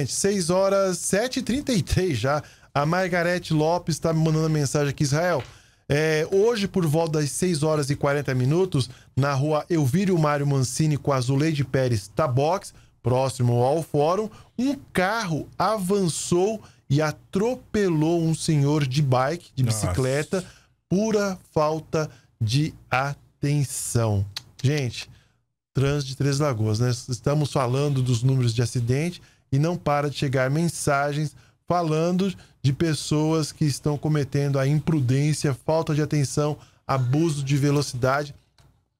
Gente, 6 horas 7h33 já. A Margarete Lopes está me mandando mensagem aqui, Israel. É, hoje, por volta das 6 horas e 40 minutos, na rua Elvírio Mário Mancini com a Azuleide Pérez Tabox, próximo ao fórum, um carro avançou e atropelou um senhor de bike, de bicicleta, Nossa. pura falta de atenção. Gente, trânsito de Três Lagoas, né? Estamos falando dos números de acidente e não para de chegar mensagens falando de pessoas que estão cometendo a imprudência, falta de atenção, abuso de velocidade,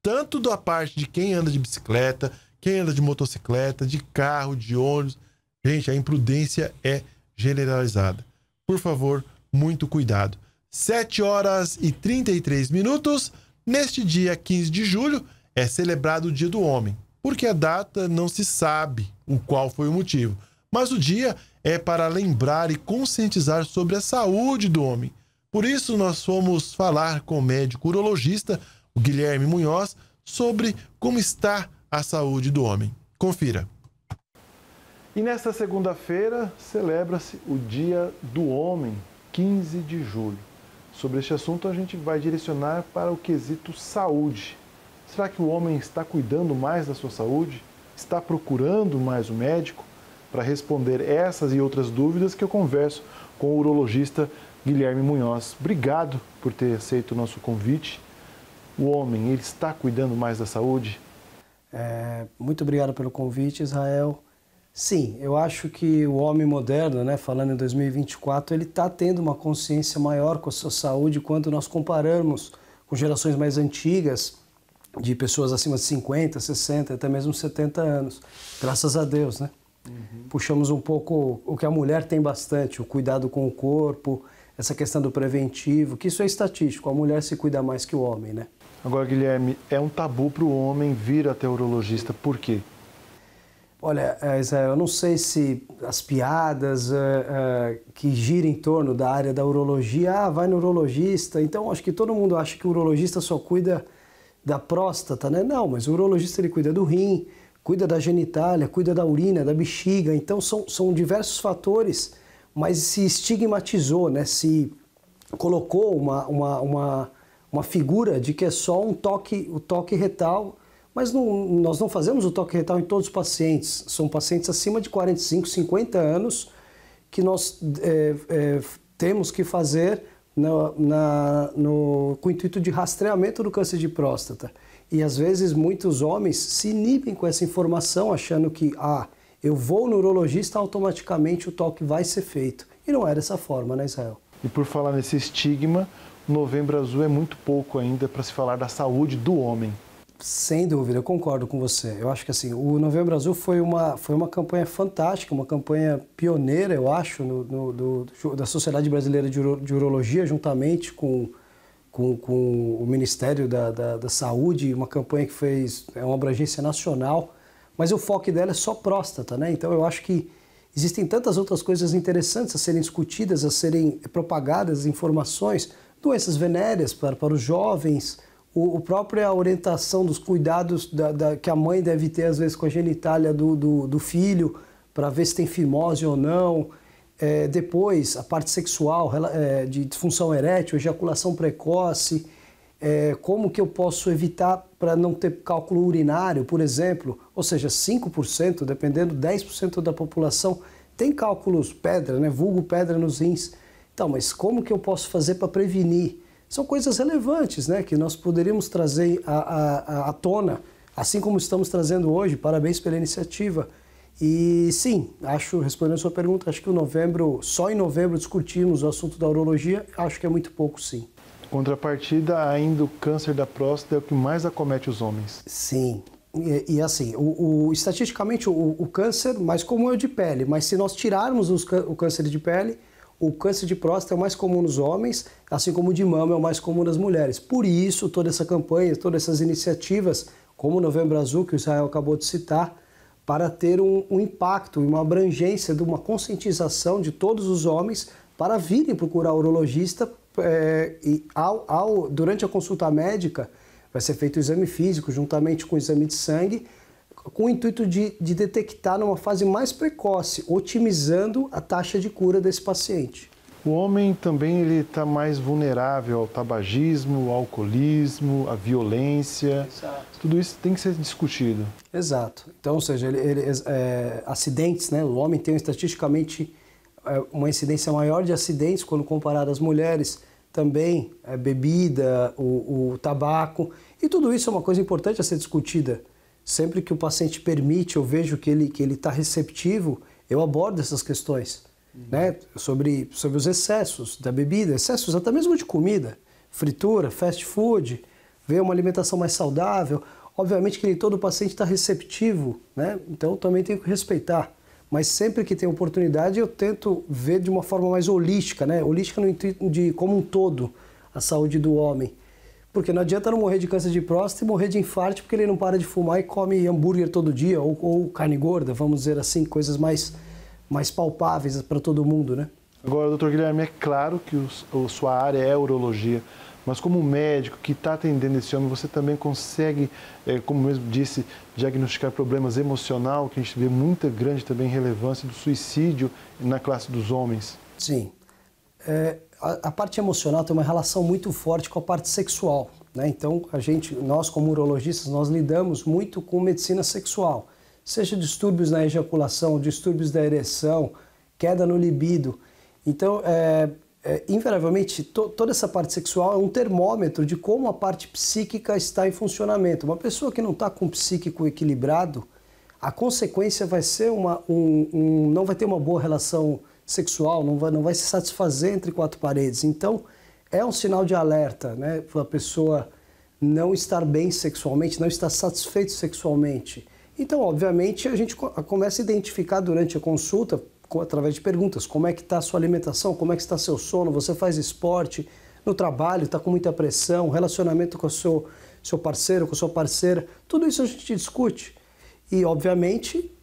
tanto da parte de quem anda de bicicleta, quem anda de motocicleta, de carro, de ônibus. Gente, a imprudência é generalizada. Por favor, muito cuidado. 7 horas e 33 minutos. Neste dia 15 de julho é celebrado o Dia do Homem porque a data não se sabe o qual foi o motivo. Mas o dia é para lembrar e conscientizar sobre a saúde do homem. Por isso, nós fomos falar com o médico urologista, o Guilherme Munhoz, sobre como está a saúde do homem. Confira. E nesta segunda-feira celebra-se o Dia do Homem, 15 de julho. Sobre este assunto, a gente vai direcionar para o quesito saúde. Será que o homem está cuidando mais da sua saúde? Está procurando mais o um médico? Para responder essas e outras dúvidas que eu converso com o urologista Guilherme Munhoz. Obrigado por ter aceito o nosso convite. O homem, ele está cuidando mais da saúde? É, muito obrigado pelo convite, Israel. Sim, eu acho que o homem moderno, né, falando em 2024, ele está tendo uma consciência maior com a sua saúde quando nós comparamos com gerações mais antigas de pessoas acima de 50, 60, até mesmo 70 anos. Graças a Deus, né? Uhum. Puxamos um pouco o que a mulher tem bastante, o cuidado com o corpo, essa questão do preventivo, que isso é estatístico, a mulher se cuida mais que o homem, né? Agora, Guilherme, é um tabu para o homem vir até o urologista, por quê? Olha, eh, Israel, eu não sei se as piadas uh, uh, que giram em torno da área da urologia, ah, vai no urologista, então acho que todo mundo acha que o urologista só cuida da próstata, né? Não, mas o urologista ele cuida do rim, cuida da genitália, cuida da urina, da bexiga. Então são, são diversos fatores, mas se estigmatizou, né? Se colocou uma, uma, uma, uma figura de que é só um toque, o toque retal, mas não, nós não fazemos o toque retal em todos os pacientes. São pacientes acima de 45, 50 anos que nós é, é, temos que fazer no, na, no, com o intuito de rastreamento do câncer de próstata. E às vezes muitos homens se inibem com essa informação, achando que, ah, eu vou no urologista, automaticamente o toque vai ser feito. E não era dessa forma, né, Israel? E por falar nesse estigma, novembro azul é muito pouco ainda para se falar da saúde do homem. Sem dúvida, eu concordo com você. Eu acho que assim, o Novembro Azul foi uma, foi uma campanha fantástica, uma campanha pioneira, eu acho, no, no, do, da Sociedade Brasileira de, Uro, de Urologia, juntamente com, com, com o Ministério da, da, da, Saúde, uma campanha que fez, é uma abrangência nacional, mas o foco dela é só próstata, né? Então eu acho que existem tantas outras coisas interessantes a serem discutidas, a serem propagadas, informações, doenças venéreas para, para os jovens, o, o própria orientação dos cuidados da, da, que a mãe deve ter, às vezes, com a genitália do, do, do filho, para ver se tem fimose ou não. É, depois, a parte sexual, é, de disfunção erétil, ejaculação precoce, é, como que eu posso evitar para não ter cálculo urinário, por exemplo, ou seja, 5%, dependendo, 10% da população tem cálculos pedra, né, vulgo pedra nos rins. Então, mas como que eu posso fazer para prevenir? são coisas relevantes né, que nós poderíamos trazer à, à, à tona, assim como estamos trazendo hoje. Parabéns pela iniciativa. E sim, acho, respondendo a sua pergunta, acho que o novembro, só em novembro discutimos o assunto da urologia, acho que é muito pouco sim. Contrapartida, ainda o câncer da próstata é o que mais acomete os homens. Sim, e, e assim, o, o, estatisticamente o, o, câncer mais comum é o de pele, mas se nós tirarmos os, o câncer de pele, o câncer de próstata é o mais comum nos homens, assim como o de mama é o mais comum nas mulheres. Por isso, toda essa campanha, todas essas iniciativas, como o Novembro Azul, que o Israel acabou de citar, para ter um, um impacto e uma abrangência de uma conscientização de todos os homens para virem procurar o urologista é, e ao, ao, durante a consulta médica vai ser feito o exame físico juntamente com o exame de sangue com o intuito de, de detectar numa fase mais precoce, otimizando a taxa de cura desse paciente. O homem também ele está mais vulnerável ao tabagismo, ao alcoolismo, à violência. Exato. Tudo isso tem que ser discutido. Exato. Então, ou seja, ele, ele, é, acidentes, né? O homem tem estatisticamente é, uma incidência maior de acidentes quando comparado às mulheres. Também é, bebida, o, o tabaco e tudo isso é uma coisa importante a ser discutida Sempre que o paciente permite, eu vejo que ele que ele está receptivo, eu abordo essas questões, uhum. né? Sobre sobre os excessos da bebida, excessos até mesmo de comida, fritura, fast food, ver uma alimentação mais saudável. Obviamente que nem todo paciente está receptivo, né? Então também tenho que respeitar. Mas sempre que tem oportunidade, eu tento ver de uma forma mais holística, né? Holística no intuito de como um todo a saúde do homem. Porque não adianta não morrer de câncer de próstata e morrer de infarto porque ele não para de fumar e come hambúrguer todo dia ou, ou carne gorda, vamos dizer assim, coisas mais, mais palpáveis para todo mundo, né? Agora, doutor Guilherme, é claro que o, a sua área é urologia, mas como médico que está atendendo esse homem, você também consegue, é, como mesmo disse, diagnosticar problemas emocional, que a gente vê muita grande também relevância do suicídio na classe dos homens? Sim. É, a, parte emocional tem uma relação muito forte com a parte sexual. Né? Então, a gente, nós como urologistas, nós lidamos muito com medicina sexual, seja distúrbios na ejaculação, distúrbios da ereção, queda no libido. Então, é, é, invariavelmente, to, toda essa parte sexual é um termômetro de como a parte psíquica está em funcionamento. Uma pessoa que não está com o psíquico equilibrado, a consequência vai ser uma, um, um, não vai ter uma boa relação sexual, não vai, não vai se satisfazer entre quatro paredes. Então, é um sinal de alerta, né? Para a pessoa não estar bem sexualmente, não estar satisfeito sexualmente. Então, obviamente, a gente começa a identificar durante a consulta, através de perguntas, como é que está a sua alimentação, como é que está seu sono, você faz esporte, no trabalho, está com muita pressão, relacionamento com o seu, seu parceiro, com a sua parceira, tudo isso a gente discute. E, obviamente,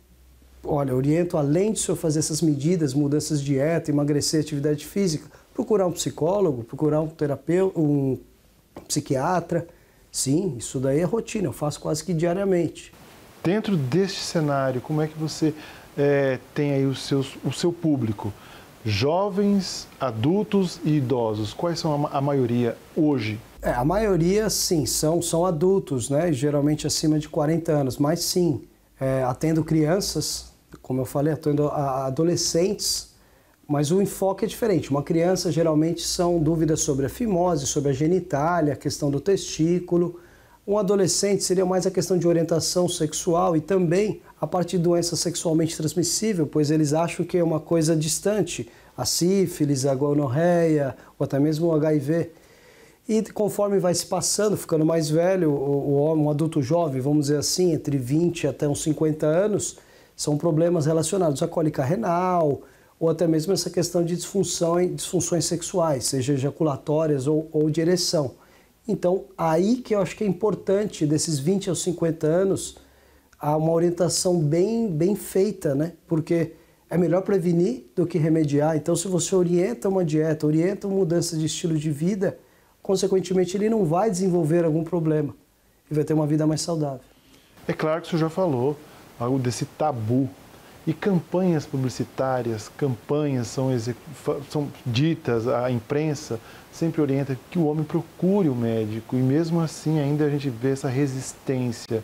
olha, oriento além de o senhor fazer essas medidas, mudanças de dieta, emagrecer, atividade física, procurar um psicólogo, procurar um terapeuta, um psiquiatra. Sim, isso daí é rotina, eu faço quase que diariamente. Dentro deste cenário, como é que você é, tem aí os seus, o seu público? Jovens, adultos e idosos, quais são a, a maioria hoje? É, a maioria, sim, são, são adultos, né? geralmente acima de 40 anos, mas sim, é, atendo crianças como eu falei, atuando a adolescentes, mas o enfoque é diferente. Uma criança geralmente são dúvidas sobre a fimose, sobre a genitália, a questão do testículo. Um adolescente seria mais a questão de orientação sexual e também a parte de doença sexualmente transmissível, pois eles acham que é uma coisa distante, a sífilis, a gonorreia ou até mesmo o HIV. E conforme vai se passando, ficando mais velho, o homem, um adulto jovem, vamos dizer assim, entre 20 até uns 50 anos, são problemas relacionados à cólica renal, ou até mesmo essa questão de disfunção, disfunções sexuais, seja ejaculatórias ou, ou de ereção. Então, aí que eu acho que é importante, desses 20 aos 50 anos, há uma orientação bem, bem feita, né? Porque é melhor prevenir do que remediar. Então, se você orienta uma dieta, orienta uma mudança de estilo de vida, consequentemente ele não vai desenvolver algum problema e vai ter uma vida mais saudável. É claro que o senhor já falou algo desse tabu. E campanhas publicitárias, campanhas são, são ditas, a imprensa sempre orienta que o homem procure o médico, e mesmo assim ainda a gente vê essa resistência.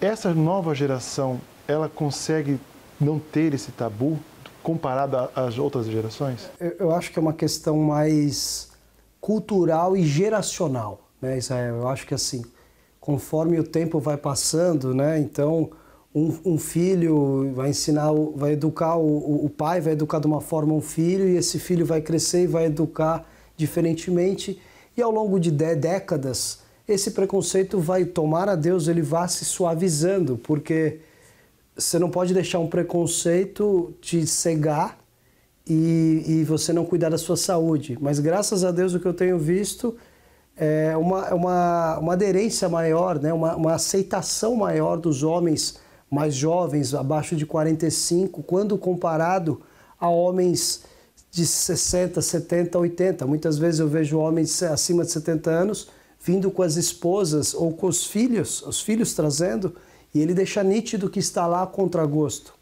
Essa nova geração, ela consegue não ter esse tabu comparada às outras gerações? Eu acho que é uma questão mais cultural e geracional, né, Israel? Eu acho que assim, conforme o tempo vai passando, né, então um, um, filho vai ensinar, vai educar, o, o pai vai educar de uma forma um filho e esse filho vai crescer e vai educar diferentemente. E ao longo de décadas, esse preconceito vai tomar a Deus, ele vai se suavizando, porque você não pode deixar um preconceito te cegar e, e você não cuidar da sua saúde. Mas graças a Deus, o que eu tenho visto é uma, é uma, uma aderência maior, né? uma, uma aceitação maior dos homens mais jovens, abaixo de 45, quando comparado a homens de 60, 70, 80. Muitas vezes eu vejo homens acima de 70 anos vindo com as esposas ou com os filhos, os filhos trazendo, e ele deixa nítido que está lá contra gosto.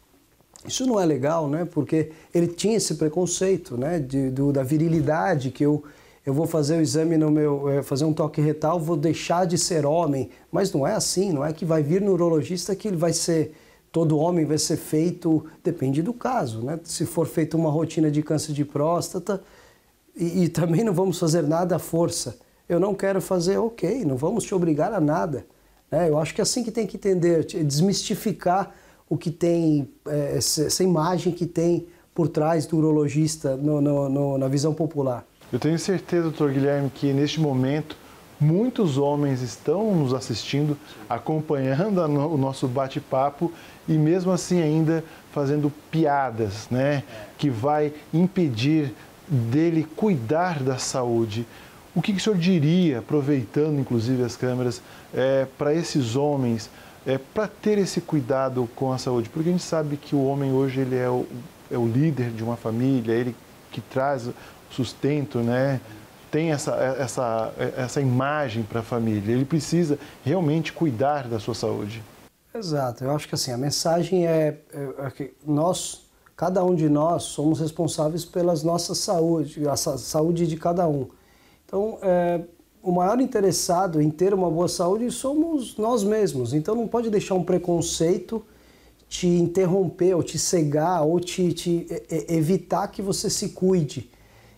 Isso não é legal, né? Porque ele tinha esse preconceito, né? De, do, da virilidade que eu eu vou fazer o exame no meu, eh, fazer um toque retal, vou deixar de ser homem. Mas não é assim, não é que vai vir no urologista que ele vai ser todo homem vai ser feito, depende do caso, né? Se for feita uma rotina de câncer de próstata e, e também não vamos fazer nada à força. Eu não quero fazer, ok, não vamos te obrigar a nada. Né? Eu acho que é assim que tem que entender, desmistificar o que tem, eh, essa imagem que tem por trás do urologista no, no, no, na visão popular. Eu tenho certeza, doutor Guilherme, que neste momento muitos homens estão nos assistindo, acompanhando o nosso bate-papo e mesmo assim ainda fazendo piadas, né? Que vai impedir dele cuidar da saúde. O que, que o senhor diria, aproveitando inclusive as câmeras, é, para esses homens, é, para ter esse cuidado com a saúde? Porque a gente sabe que o homem hoje ele é o, é o líder de uma família, ele que traz sustento, né? tem essa, é, essa, é, essa imagem para a família. Ele precisa realmente cuidar da sua saúde. Exato. Eu acho que assim, a mensagem é, é, é que nós, cada um de nós, somos responsáveis pelas nossas saúde, a saúde de cada um. Então, é, o maior interessado em ter uma boa saúde somos nós mesmos. Então, não pode deixar um preconceito te interromper ou te cegar ou te, te evitar que você se cuide.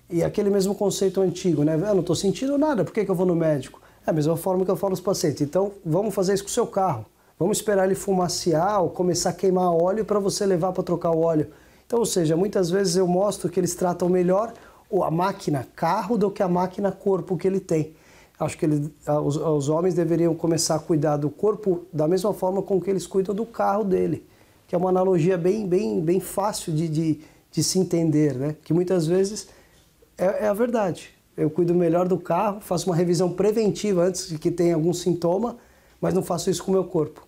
E aquele mesmo conceito antigo, né? Eu não estou sentindo nada, por que, que eu vou no médico? É a mesma forma que eu falo aos pacientes. Então, vamos fazer isso com o seu carro. Vamos esperar ele fumaciar ou começar a queimar óleo para você levar para trocar o óleo. Então, ou seja, muitas vezes eu mostro que eles tratam melhor a máquina carro do que a máquina corpo que ele tem. Acho que ele, os, os homens deveriam começar a cuidar do corpo da mesma forma com que eles cuidam do carro dele, que é uma analogia bem, bem, bem fácil de, de, de se entender, né? Que muitas vezes é, é a verdade. Eu cuido melhor do carro, faço uma revisão preventiva antes de que tenha algum sintoma, mas não faço isso com o meu corpo.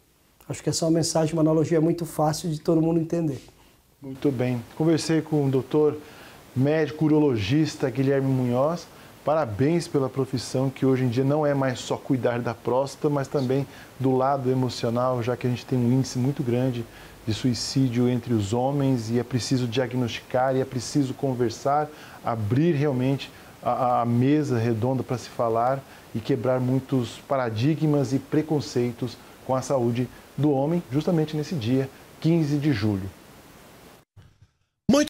Acho que essa é uma mensagem, uma analogia muito fácil de todo mundo entender. Muito bem. Conversei com o doutor médico urologista Guilherme Munhoz. Parabéns pela profissão que hoje em dia não é mais só cuidar da próstata, mas também do lado emocional, já que a gente tem um índice muito grande de suicídio entre os homens e é preciso diagnosticar e é preciso conversar, abrir realmente a, a mesa redonda para se falar e quebrar muitos paradigmas e preconceitos com a saúde do homem, justamente nesse dia 15 de julho.